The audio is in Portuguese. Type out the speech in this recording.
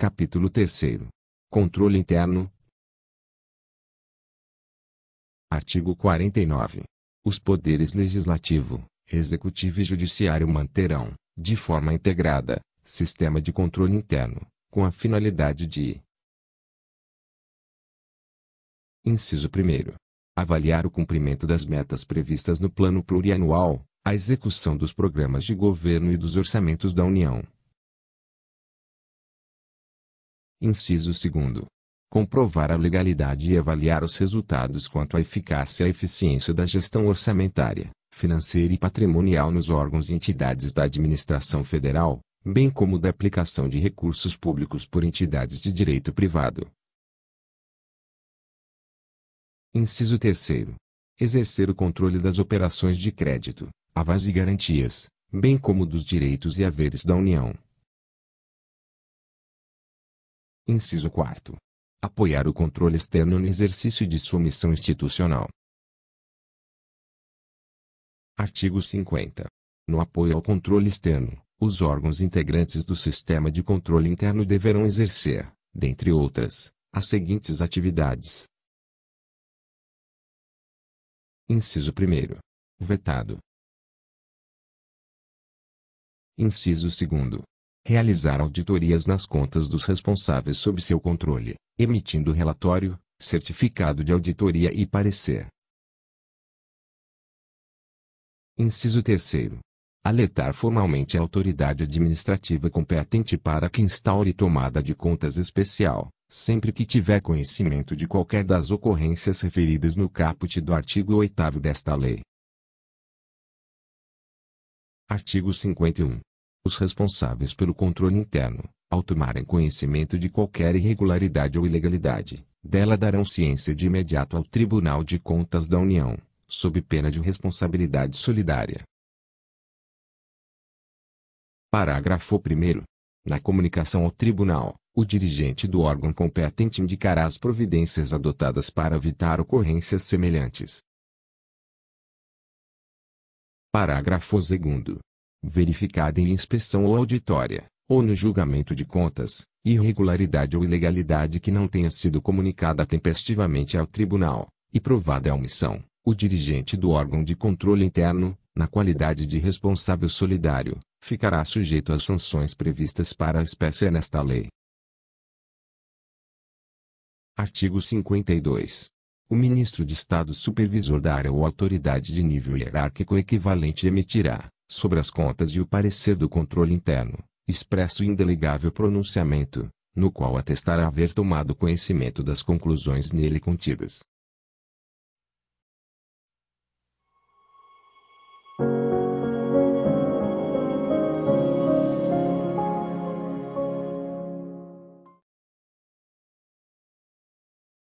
Capítulo 3 Controle Interno Artigo 49. Os poderes legislativo, executivo e judiciário manterão, de forma integrada, sistema de controle interno, com a finalidade de Inciso 1. Avaliar o cumprimento das metas previstas no plano plurianual, a execução dos programas de governo e dos orçamentos da União, Inciso 2. Comprovar a legalidade e avaliar os resultados quanto à eficácia e eficiência da gestão orçamentária, financeira e patrimonial nos órgãos e entidades da administração federal, bem como da aplicação de recursos públicos por entidades de direito privado. Inciso 3. Exercer o controle das operações de crédito, avais e garantias, bem como dos direitos e haveres da União, Inciso 4. Apoiar o controle externo no exercício de sua missão institucional. Artigo 50. No apoio ao controle externo, os órgãos integrantes do sistema de controle interno deverão exercer, dentre outras, as seguintes atividades. Inciso 1. Vetado. Inciso 2 realizar auditorias nas contas dos responsáveis sob seu controle, emitindo relatório, certificado de auditoria e parecer. Inciso 3 aletar formalmente a autoridade administrativa competente para que instaure tomada de contas especial, sempre que tiver conhecimento de qualquer das ocorrências referidas no caput do artigo 8 desta lei. Artigo 51 os responsáveis pelo controle interno, ao tomarem conhecimento de qualquer irregularidade ou ilegalidade, dela darão ciência de imediato ao Tribunal de Contas da União, sob pena de responsabilidade solidária. Parágrafo 1. Na comunicação ao Tribunal, o dirigente do órgão competente indicará as providências adotadas para evitar ocorrências semelhantes. Parágrafo 2 verificada em inspeção ou auditória, ou no julgamento de contas, irregularidade ou ilegalidade que não tenha sido comunicada tempestivamente ao tribunal, e provada a omissão, o dirigente do órgão de controle interno, na qualidade de responsável solidário, ficará sujeito às sanções previstas para a espécie nesta lei. Artigo 52. O ministro de Estado supervisor da área ou autoridade de nível hierárquico equivalente emitirá, sobre as contas e o parecer do controle interno, expresso e indelegável pronunciamento, no qual atestará haver tomado conhecimento das conclusões nele contidas